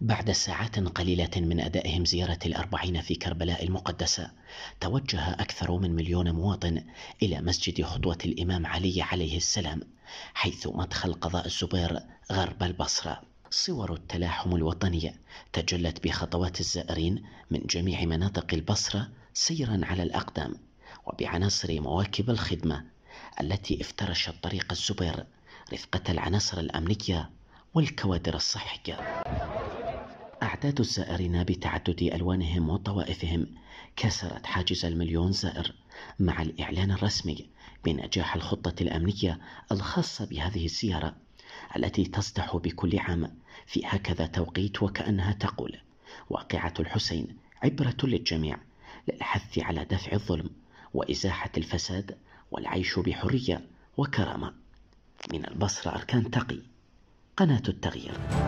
بعد ساعات قليلة من أدائهم زيارة الأربعين في كربلاء المقدسة توجه أكثر من مليون مواطن إلى مسجد خطوة الإمام علي عليه السلام حيث مدخل قضاء الزبير غرب البصرة صور التلاحم الوطني تجلت بخطوات الزائرين من جميع مناطق البصرة سيرا على الأقدام وبعناصر مواكب الخدمة التي افترشت طريق الزبير رفقة العناصر الأمنية والكوادر الصحية أعداد الزائرين بتعدد ألوانهم وطوائفهم كسرت حاجز المليون زائر مع الإعلان الرسمي بنجاح الخطة الأمنية الخاصة بهذه الزيارة التي تصدح بكل عام في هكذا توقيت وكأنها تقول واقعة الحسين عبرة للجميع للحث على دفع الظلم وإزاحة الفساد والعيش بحرية وكرامة من البصرة أركان تقي قناة التغيير